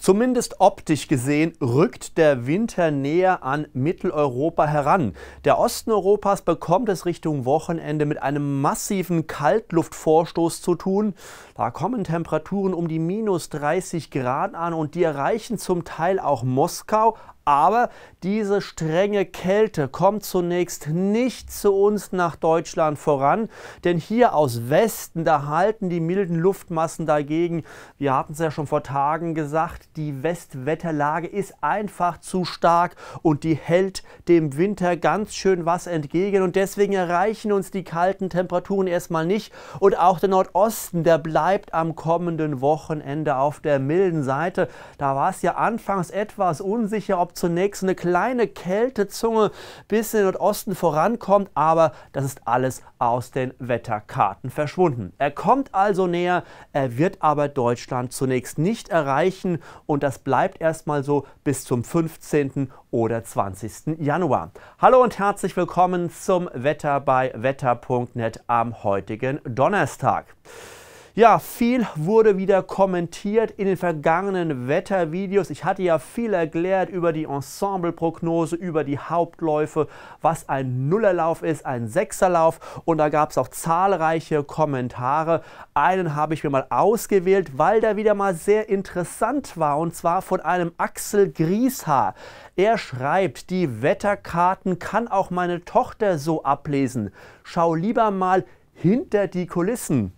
Zumindest optisch gesehen rückt der Winter näher an Mitteleuropa heran. Der Osten Europas bekommt es Richtung Wochenende mit einem massiven Kaltluftvorstoß zu tun. Da kommen Temperaturen um die minus 30 Grad an und die erreichen zum Teil auch Moskau, aber diese strenge Kälte kommt zunächst nicht zu uns nach Deutschland voran, denn hier aus Westen, da halten die milden Luftmassen dagegen. Wir hatten es ja schon vor Tagen gesagt, die Westwetterlage ist einfach zu stark und die hält dem Winter ganz schön was entgegen und deswegen erreichen uns die kalten Temperaturen erstmal nicht und auch der Nordosten, der bleibt am kommenden Wochenende auf der milden Seite. Da war es ja anfangs etwas unsicher, ob zunächst eine kleine Kältezunge bis in den Nordosten vorankommt, aber das ist alles aus den Wetterkarten verschwunden. Er kommt also näher, er wird aber Deutschland zunächst nicht erreichen und das bleibt erstmal so bis zum 15. oder 20. Januar. Hallo und herzlich willkommen zum Wetter bei wetter.net am heutigen Donnerstag. Ja, viel wurde wieder kommentiert in den vergangenen Wettervideos. Ich hatte ja viel erklärt über die Ensembleprognose, über die Hauptläufe, was ein Nullerlauf ist, ein Sechserlauf. Und da gab es auch zahlreiche Kommentare. Einen habe ich mir mal ausgewählt, weil der wieder mal sehr interessant war. Und zwar von einem Axel Grieshaar. Er schreibt, die Wetterkarten kann auch meine Tochter so ablesen. Schau lieber mal hinter die Kulissen.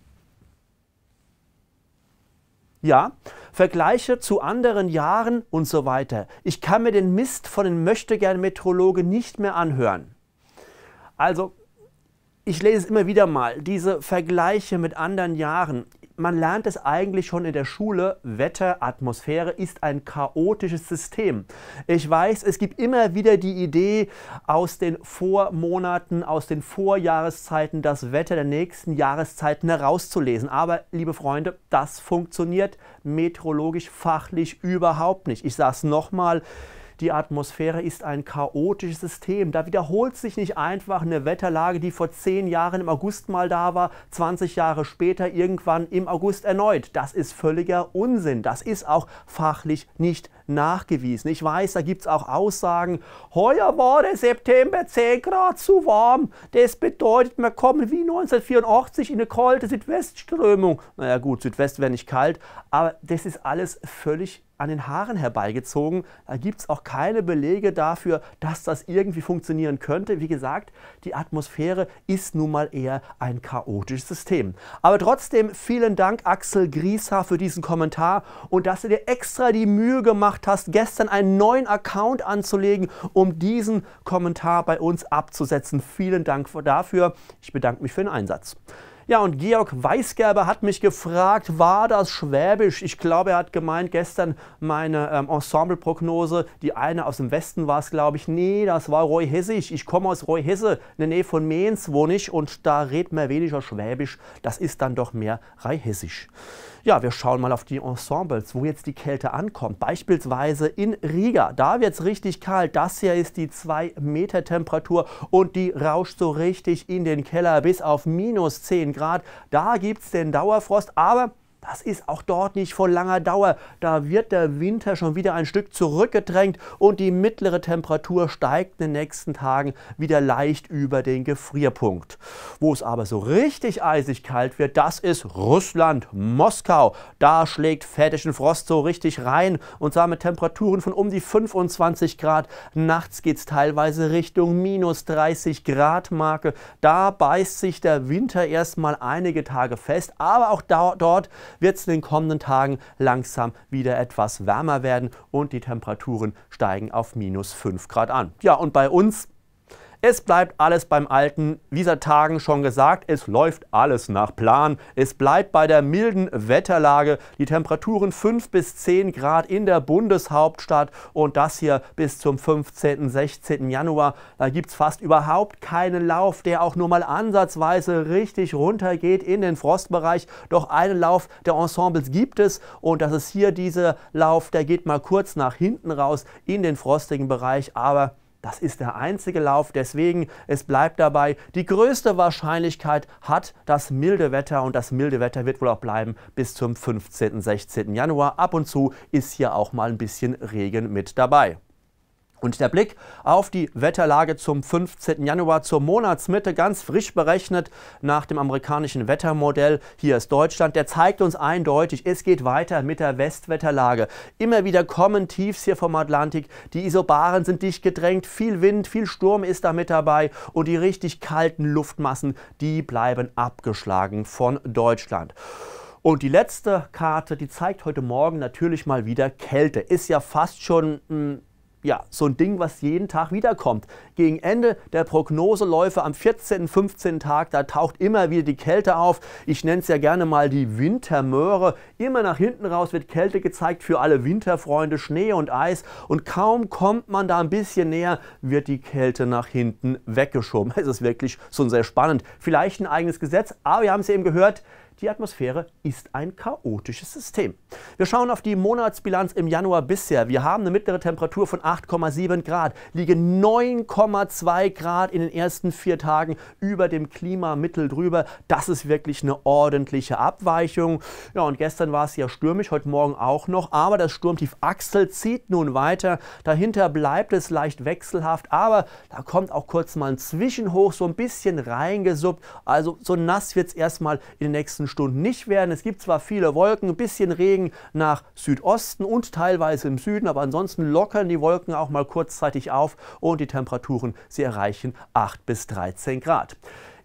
Ja, Vergleiche zu anderen Jahren und so weiter. Ich kann mir den Mist von den Möchtegern-Metrologen nicht mehr anhören. Also, ich lese es immer wieder mal, diese Vergleiche mit anderen Jahren man lernt es eigentlich schon in der Schule, Wetter, Atmosphäre ist ein chaotisches System. Ich weiß, es gibt immer wieder die Idee aus den Vormonaten, aus den Vorjahreszeiten, das Wetter der nächsten Jahreszeiten herauszulesen. Aber, liebe Freunde, das funktioniert meteorologisch, fachlich überhaupt nicht. Ich sage es nochmal, die Atmosphäre ist ein chaotisches System. Da wiederholt sich nicht einfach eine Wetterlage, die vor zehn Jahren im August mal da war, 20 Jahre später irgendwann im August erneut. Das ist völliger Unsinn. Das ist auch fachlich nicht nachgewiesen. Ich weiß, da gibt es auch Aussagen, heuer war der September 10 Grad zu warm. Das bedeutet, wir kommen wie 1984 in eine kalte Südwestströmung. Naja gut, Südwest wäre nicht kalt, aber das ist alles völlig an den Haaren herbeigezogen. Da gibt es auch keine Belege dafür, dass das irgendwie funktionieren könnte. Wie gesagt, die Atmosphäre ist nun mal eher ein chaotisches System. Aber trotzdem vielen Dank, Axel Grieshaar, für diesen Kommentar und dass du dir extra die Mühe gemacht hast, gestern einen neuen Account anzulegen, um diesen Kommentar bei uns abzusetzen. Vielen Dank dafür. Ich bedanke mich für den Einsatz. Ja, und Georg Weisgerber hat mich gefragt, war das Schwäbisch? Ich glaube, er hat gemeint, gestern meine ähm, ensemble die eine aus dem Westen war es, glaube ich. Nee, das war Roy Hessig. Ich komme aus Reuhesse, in der Nähe von Mainz wohne ich und da redet man weniger Schwäbisch. Das ist dann doch mehr Reihessisch. Ja, wir schauen mal auf die Ensembles, wo jetzt die Kälte ankommt. Beispielsweise in Riga, da wird es richtig kalt. Das hier ist die 2 Meter Temperatur und die rauscht so richtig in den Keller bis auf minus 10 Grad. Da gibt es den Dauerfrost, aber das ist auch dort nicht von langer Dauer. Da wird der Winter schon wieder ein Stück zurückgedrängt und die mittlere Temperatur steigt in den nächsten Tagen wieder leicht über den Gefrierpunkt. Wo es aber so richtig eisig kalt wird, das ist Russland, Moskau. Da schlägt fettischen Frost so richtig rein und zwar mit Temperaturen von um die 25 Grad. Nachts geht es teilweise Richtung minus 30 Grad Marke. Da beißt sich der Winter erstmal einige Tage fest, aber auch dort wird es in den kommenden Tagen langsam wieder etwas wärmer werden und die Temperaturen steigen auf minus 5 Grad an. Ja, und bei uns es bleibt alles beim Alten. Lisa Tagen schon gesagt, es läuft alles nach Plan. Es bleibt bei der milden Wetterlage. Die Temperaturen 5 bis 10 Grad in der Bundeshauptstadt und das hier bis zum 15. 16. Januar. Da gibt es fast überhaupt keinen Lauf, der auch nur mal ansatzweise richtig runtergeht in den Frostbereich. Doch einen Lauf der Ensembles gibt es und das ist hier dieser Lauf, der geht mal kurz nach hinten raus in den frostigen Bereich, aber das ist der einzige Lauf, deswegen es bleibt dabei, die größte Wahrscheinlichkeit hat das milde Wetter und das milde Wetter wird wohl auch bleiben bis zum 15. 16. Januar. Ab und zu ist hier auch mal ein bisschen Regen mit dabei. Und der Blick auf die Wetterlage zum 15. Januar zur Monatsmitte, ganz frisch berechnet nach dem amerikanischen Wettermodell, hier ist Deutschland, der zeigt uns eindeutig, es geht weiter mit der Westwetterlage. Immer wieder kommen Tiefs hier vom Atlantik, die Isobaren sind dicht gedrängt, viel Wind, viel Sturm ist da mit dabei und die richtig kalten Luftmassen, die bleiben abgeschlagen von Deutschland. Und die letzte Karte, die zeigt heute Morgen natürlich mal wieder Kälte. Ist ja fast schon... Mh, hm, ja, so ein Ding, was jeden Tag wiederkommt. Gegen Ende der Prognoseläufe am 14., 15. Tag, da taucht immer wieder die Kälte auf. Ich nenne es ja gerne mal die Wintermöhre. Immer nach hinten raus wird Kälte gezeigt für alle Winterfreunde, Schnee und Eis. Und kaum kommt man da ein bisschen näher, wird die Kälte nach hinten weggeschoben. Es ist wirklich schon sehr spannend. Vielleicht ein eigenes Gesetz, aber wir haben es eben gehört, die Atmosphäre ist ein chaotisches System. Wir schauen auf die Monatsbilanz im Januar bisher. Wir haben eine mittlere Temperatur von 8,7 Grad, liegen 9,2 Grad in den ersten vier Tagen über dem Klimamittel drüber. Das ist wirklich eine ordentliche Abweichung. Ja, und gestern war es ja stürmisch, heute Morgen auch noch, aber das Sturmtief Axel zieht nun weiter. Dahinter bleibt es leicht wechselhaft, aber da kommt auch kurz mal ein Zwischenhoch so ein bisschen reingesuppt. Also so nass wird es erstmal in den nächsten Stunden nicht werden. Es gibt zwar viele Wolken, ein bisschen Regen nach Südosten und teilweise im Süden, aber ansonsten lockern die Wolken auch mal kurzzeitig auf und die Temperaturen, sie erreichen 8 bis 13 Grad.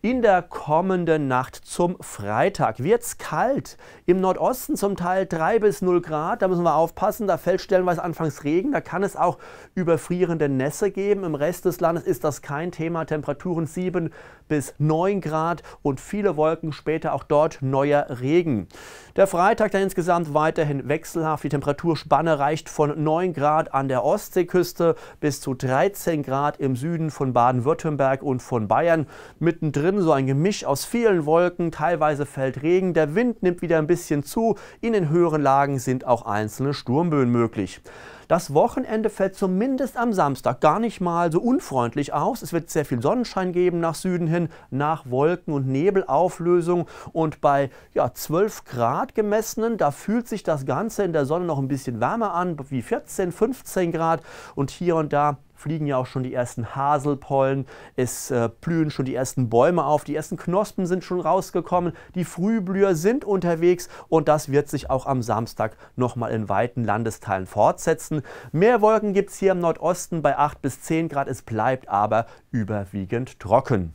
In der kommenden Nacht zum Freitag wird es kalt. Im Nordosten zum Teil 3 bis 0 Grad. Da müssen wir aufpassen. Da fällt stellenweise anfangs Regen. Da kann es auch überfrierende Nässe geben. Im Rest des Landes ist das kein Thema. Temperaturen 7 bis 9 Grad und viele Wolken. Später auch dort neuer Regen. Der Freitag dann insgesamt weiterhin wechselhaft. Die Temperaturspanne reicht von 9 Grad an der Ostseeküste bis zu 13 Grad im Süden von Baden-Württemberg und von Bayern. Mittendrin drin so ein Gemisch aus vielen Wolken, teilweise fällt Regen, der Wind nimmt wieder ein bisschen zu, in den höheren Lagen sind auch einzelne Sturmböen möglich. Das Wochenende fällt zumindest am Samstag gar nicht mal so unfreundlich aus. Es wird sehr viel Sonnenschein geben nach Süden hin, nach Wolken- und Nebelauflösung. Und bei ja, 12 Grad gemessenen, da fühlt sich das Ganze in der Sonne noch ein bisschen wärmer an, wie 14, 15 Grad. Und hier und da fliegen ja auch schon die ersten Haselpollen, es äh, blühen schon die ersten Bäume auf, die ersten Knospen sind schon rausgekommen, die Frühblüher sind unterwegs und das wird sich auch am Samstag nochmal in weiten Landesteilen fortsetzen. Mehr Wolken gibt es hier im Nordosten bei 8 bis 10 Grad, es bleibt aber überwiegend trocken.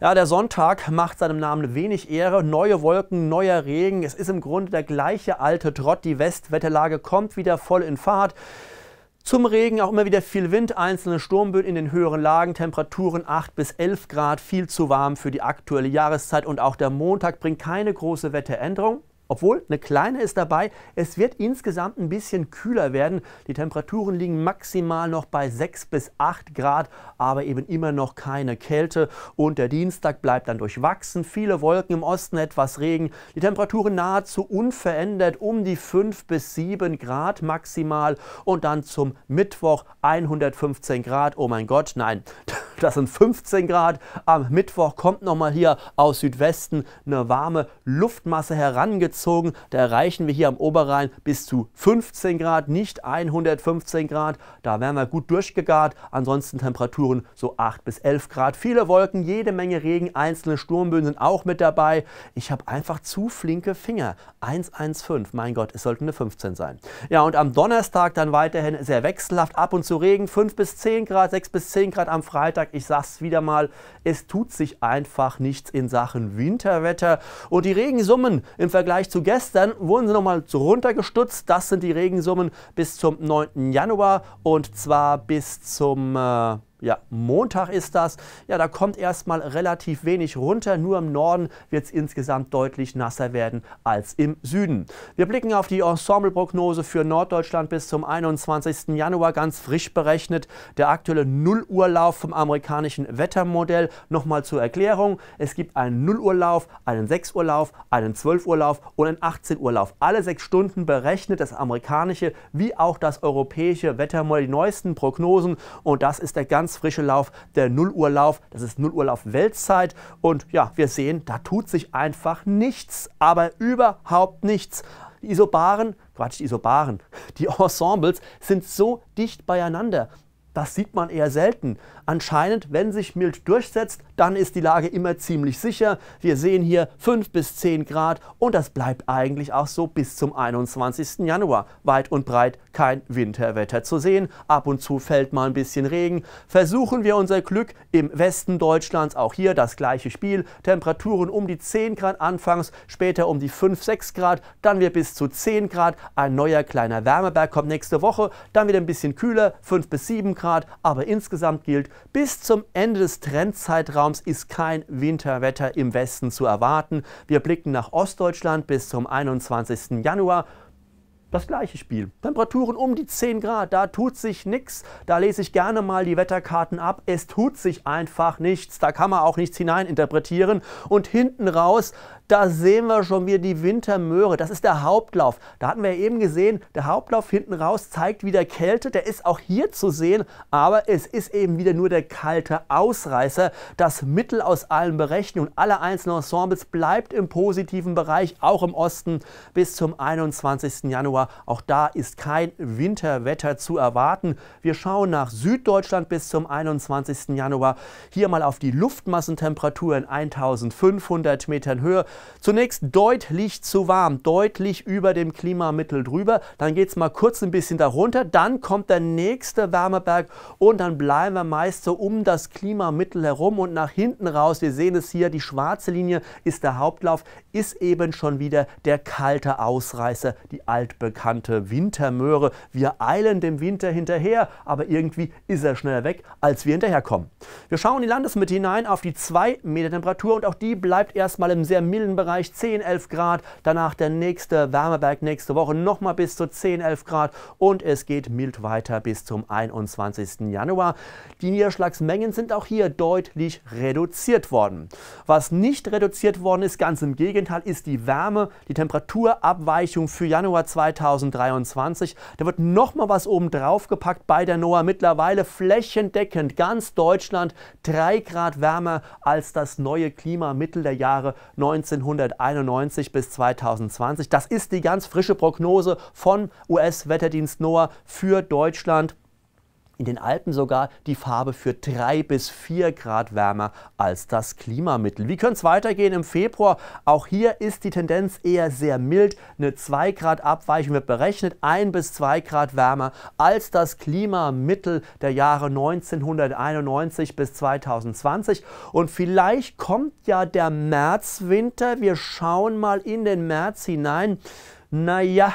Ja, der Sonntag macht seinem Namen wenig Ehre. Neue Wolken, neuer Regen. Es ist im Grunde der gleiche alte Trott. Die Westwetterlage kommt wieder voll in Fahrt. Zum Regen auch immer wieder viel Wind, einzelne Sturmböden in den höheren Lagen, Temperaturen 8 bis 11 Grad, viel zu warm für die aktuelle Jahreszeit und auch der Montag bringt keine große Wetteränderung. Obwohl, eine kleine ist dabei. Es wird insgesamt ein bisschen kühler werden. Die Temperaturen liegen maximal noch bei 6 bis 8 Grad, aber eben immer noch keine Kälte. Und der Dienstag bleibt dann durchwachsen. Viele Wolken im Osten, etwas Regen. Die Temperaturen nahezu unverändert um die 5 bis 7 Grad maximal. Und dann zum Mittwoch 115 Grad. Oh mein Gott, nein, das sind 15 Grad. Am Mittwoch kommt nochmal hier aus Südwesten eine warme Luftmasse herangezogen gezogen. Da erreichen wir hier am Oberrhein bis zu 15 Grad, nicht 115 Grad. Da wären wir gut durchgegart. Ansonsten Temperaturen so 8 bis 11 Grad. Viele Wolken, jede Menge Regen, einzelne Sturmböen sind auch mit dabei. Ich habe einfach zu flinke Finger. 1,15. Mein Gott, es sollten eine 15 sein. Ja, und am Donnerstag dann weiterhin sehr wechselhaft. Ab und zu Regen, 5 bis 10 Grad, 6 bis 10 Grad am Freitag. Ich sage es wieder mal, es tut sich einfach nichts in Sachen Winterwetter. Und die Regensummen im Vergleich zu gestern wurden sie nochmal runtergestutzt. Das sind die Regensummen bis zum 9. Januar und zwar bis zum... Äh ja, Montag ist das. Ja, da kommt erstmal relativ wenig runter. Nur im Norden wird es insgesamt deutlich nasser werden als im Süden. Wir blicken auf die Ensemble-Prognose für Norddeutschland bis zum 21. Januar. Ganz frisch berechnet der aktuelle null uhr vom amerikanischen Wettermodell. Nochmal zur Erklärung. Es gibt einen null uhr einen 6 uhr einen 12 uhr und einen 18 uhr Alle sechs Stunden berechnet das amerikanische wie auch das europäische Wettermodell die neuesten Prognosen. Und das ist der ganz ganz frische Lauf, der 0 Uhr Lauf. Das ist 0 Uhr Lauf Weltzeit. Und ja, wir sehen, da tut sich einfach nichts, aber überhaupt nichts. Die Isobaren, Quatsch, die Isobaren, die Ensembles sind so dicht beieinander. Das sieht man eher selten. Anscheinend, wenn sich mild durchsetzt, dann ist die Lage immer ziemlich sicher. Wir sehen hier 5 bis 10 Grad und das bleibt eigentlich auch so bis zum 21. Januar. Weit und breit kein Winterwetter zu sehen. Ab und zu fällt mal ein bisschen Regen. Versuchen wir unser Glück im Westen Deutschlands. Auch hier das gleiche Spiel. Temperaturen um die 10 Grad anfangs, später um die 5, 6 Grad, dann wir bis zu 10 Grad. Ein neuer kleiner Wärmeberg kommt nächste Woche. Dann wieder ein bisschen kühler, 5 bis 7 Grad. Aber insgesamt gilt, bis zum Ende des Trendzeitraums ist kein Winterwetter im Westen zu erwarten. Wir blicken nach Ostdeutschland bis zum 21. Januar das gleiche Spiel. Temperaturen um die 10 Grad, da tut sich nichts. Da lese ich gerne mal die Wetterkarten ab. Es tut sich einfach nichts. Da kann man auch nichts hineininterpretieren. Und hinten raus, da sehen wir schon wieder die Wintermöhre. Das ist der Hauptlauf. Da hatten wir ja eben gesehen, der Hauptlauf hinten raus zeigt wieder Kälte. Der ist auch hier zu sehen, aber es ist eben wieder nur der kalte Ausreißer. Das Mittel aus allen Berechnungen aller einzelnen Ensembles bleibt im positiven Bereich, auch im Osten, bis zum 21. Januar aber auch da ist kein Winterwetter zu erwarten. Wir schauen nach Süddeutschland bis zum 21. Januar. Hier mal auf die Luftmassentemperatur in 1500 Metern Höhe. Zunächst deutlich zu warm, deutlich über dem Klimamittel drüber. Dann geht es mal kurz ein bisschen darunter. Dann kommt der nächste Wärmeberg und dann bleiben wir meist so um das Klimamittel herum und nach hinten raus. Wir sehen es hier, die schwarze Linie ist der Hauptlauf, ist eben schon wieder der kalte Ausreißer, die Altbegabung bekannte Wintermöhre. Wir eilen dem Winter hinterher, aber irgendwie ist er schneller weg, als wir hinterherkommen. Wir schauen in die Landesmitte hinein auf die 2 Meter Temperatur und auch die bleibt erstmal im sehr milden Bereich 10, 11 Grad. Danach der nächste Wärmeberg nächste Woche nochmal bis zu 10, 11 Grad und es geht mild weiter bis zum 21. Januar. Die Niederschlagsmengen sind auch hier deutlich reduziert worden. Was nicht reduziert worden ist, ganz im Gegenteil, ist die Wärme, die Temperaturabweichung für Januar 2020 2023. Da wird nochmal was oben drauf gepackt bei der NOAA. Mittlerweile flächendeckend ganz Deutschland drei Grad wärmer als das neue Klimamittel der Jahre 1991 bis 2020. Das ist die ganz frische Prognose von US-Wetterdienst NOAA für Deutschland in den Alpen sogar die Farbe für drei bis vier Grad wärmer als das Klimamittel. Wie könnte es weitergehen im Februar? Auch hier ist die Tendenz eher sehr mild. Eine 2 Grad Abweichung wird berechnet, ein bis zwei Grad wärmer als das Klimamittel der Jahre 1991 bis 2020. Und vielleicht kommt ja der Märzwinter. Wir schauen mal in den März hinein. Naja,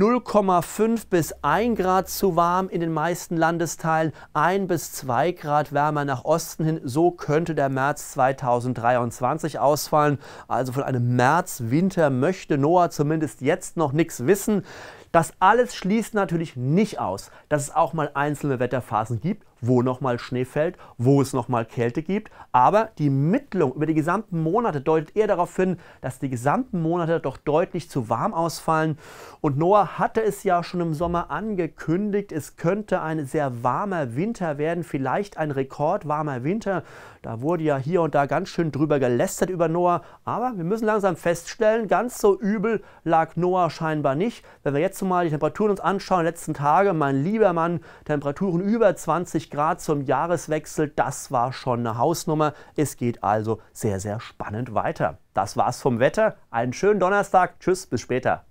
0,5 bis 1 Grad zu warm, in den meisten Landesteilen 1 bis 2 Grad wärmer nach Osten hin. So könnte der März 2023 ausfallen. Also von einem Märzwinter möchte Noah zumindest jetzt noch nichts wissen. Das alles schließt natürlich nicht aus, dass es auch mal einzelne Wetterphasen gibt wo nochmal Schnee fällt, wo es nochmal Kälte gibt. Aber die Mittlung über die gesamten Monate deutet eher darauf hin, dass die gesamten Monate doch deutlich zu warm ausfallen. Und Noah hatte es ja schon im Sommer angekündigt, es könnte ein sehr warmer Winter werden, vielleicht ein rekordwarmer Winter. Da wurde ja hier und da ganz schön drüber gelästert über Noah. Aber wir müssen langsam feststellen, ganz so übel lag Noah scheinbar nicht. Wenn wir jetzt mal die Temperaturen uns anschauen, letzten Tage, mein lieber Mann, Temperaturen über 20 Grad zum Jahreswechsel, das war schon eine Hausnummer. Es geht also sehr, sehr spannend weiter. Das war's vom Wetter. Einen schönen Donnerstag. Tschüss, bis später.